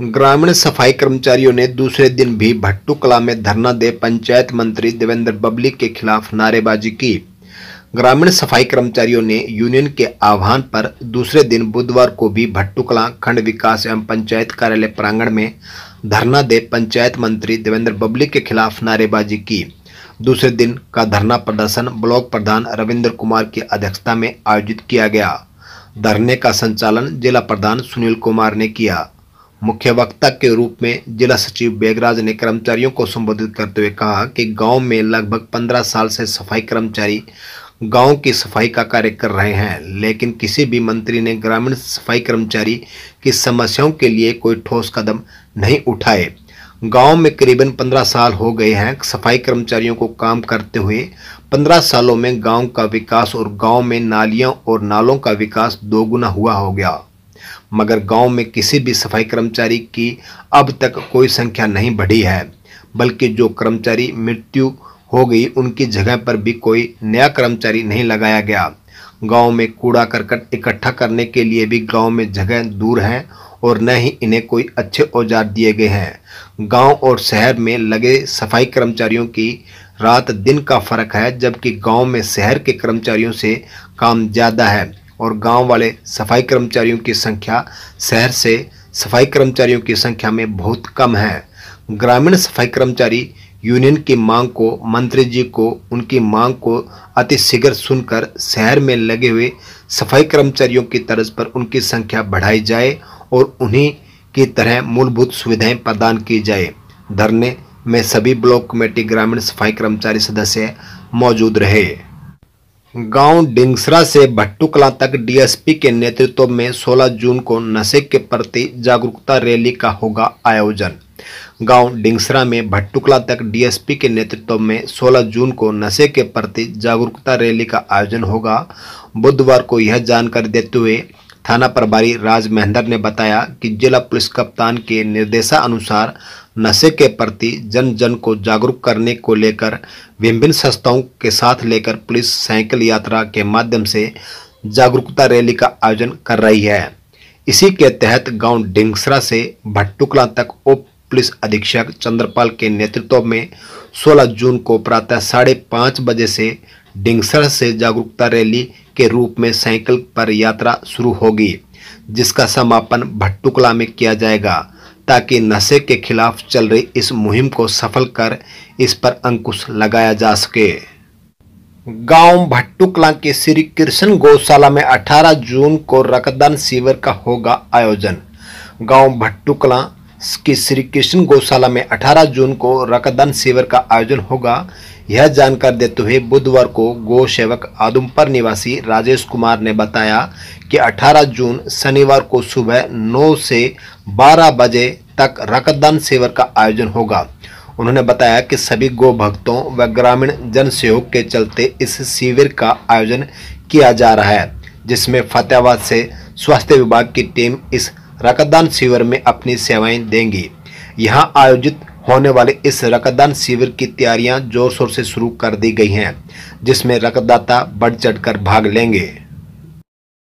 ग्रामीण सफाई कर्मचारियों ने दूसरे दिन भी भट्टू कला में धरना दे पंचायत मंत्री देवेंद्र बबली के खिलाफ नारेबाजी की ग्रामीण सफाई कर्मचारियों ने यूनियन के आह्वान पर दूसरे दिन बुधवार को भी भट्टूकला खंड विकास एवं पंचायत कार्यालय प्रांगण में धरना दे पंचायत मंत्री देवेंद्र बबली के खिलाफ नारेबाजी की दूसरे दिन का धरना प्रदर्शन ब्लॉक प्रधान रविंद्र कुमार की अध्यक्षता में आयोजित किया गया धरने का संचालन जिला प्रधान सुनील कुमार ने किया मुख्य वक्ता के रूप में जिला सचिव बेगराज ने कर्मचारियों को संबोधित करते हुए कहा कि गांव में लगभग 15 साल से सफाई कर्मचारी गांव की सफाई का कार्य कर रहे हैं लेकिन किसी भी मंत्री ने ग्रामीण सफाई कर्मचारी की समस्याओं के लिए कोई ठोस कदम नहीं उठाए गांव में करीबन 15 साल हो गए हैं सफाई कर्मचारियों को काम करते हुए 15 सालों में गांव का विकास और गांव में नालियों और नालों का विकास दोगुना हुआ हो गया मगर गांव में किसी भी सफाई कर्मचारी की अब तक कोई संख्या नहीं बढ़ी है बल्कि जो कर्मचारी मृत्यु हो गई उनकी जगह पर भी कोई नया कर्मचारी नहीं लगाया गया गांव में कूड़ा करकट इकट्ठा करने के लिए भी गांव में जगह दूर हैं और न ही इन्हें कोई अच्छे औजार दिए गए हैं गांव और शहर में लगे सफाई कर्मचारियों की रात दिन का फर्क है जबकि गांव में शहर के कर्मचारियों से काम ज़्यादा है और गांव वाले सफाई कर्मचारियों की संख्या शहर से सफाई कर्मचारियों की संख्या में बहुत कम है ग्रामीण सफाई कर्मचारी यूनियन की मांग को मंत्री जी को उनकी मांग को अति सुनकर शहर में लगे हुए सफाई कर्मचारियों की तर्ज पर उनकी संख्या बढ़ाई जाए और उन्हीं की तरह मूलभूत सुविधाएं प्रदान की जाए धरने में सभी ब्लॉक कमेटी ग्रामीण सफाई कर्मचारी सदस्य मौजूद रहे गांव डिंगसरा से भट्टुकला तक डीएसपी के नेतृत्व में 16 जून को नशे के प्रति जागरूकता रैली का होगा आयोजन गांव डिंगसरा में भट्टुकला तक डीएसपी के नेतृत्व में 16 जून को नशे के प्रति जागरूकता रैली का आयोजन होगा बुधवार को यह जानकारी देते हुए थाना प्रभारी राज महेंद्र ने बताया कि जिला पुलिस कप्तान के निर्देशानुसार नशे के प्रति जन जन को जागरूक करने को लेकर विभिन्न संस्थाओं के साथ लेकर पुलिस साइकिल यात्रा के माध्यम से जागरूकता रैली का आयोजन कर रही है इसी के तहत गांव डिंगसरा से भट्टुकला तक उप पुलिस अधीक्षक चंद्रपाल के नेतृत्व में 16 जून को प्रातः साढ़े पाँच बजे से डिंगसर से जागरूकता रैली के रूप में साइकिल पर यात्रा शुरू होगी जिसका समापन भट्टुकला में किया जाएगा ताकि नशे के खिलाफ चल रही इस मुहिम को सफल कर इस पर अंकुश लगाया जा सके गांव भट्टुकला के श्री कृष्ण गौशाला में 18 जून को रक्तदान शिविर का होगा आयोजन गांव भट्टुकला कि श्री कृष्ण गौशाला में 18 जून को रक्तदान शिविर का आयोजन होगा यह जानकारी देते हुए बुधवार को गौ सेवक आदमपर निवासी राजेश कुमार ने बताया कि 18 जून शनिवार को सुबह 9 से 12 बजे तक रक्तदान शिविर का आयोजन होगा उन्होंने बताया कि सभी गौ भक्तों व ग्रामीण जन सहयोग के चलते इस शिविर का आयोजन किया जा रहा है जिसमें फतेहाबाद से स्वास्थ्य विभाग की टीम इस रक्तदान शिविर में अपनी सेवाएं देंगी यहां आयोजित होने वाले इस रक्तदान शिविर की तैयारियां जोर शोर से शुरू कर दी गई हैं जिसमें रक्तदाता बढ़ चढ़कर भाग लेंगे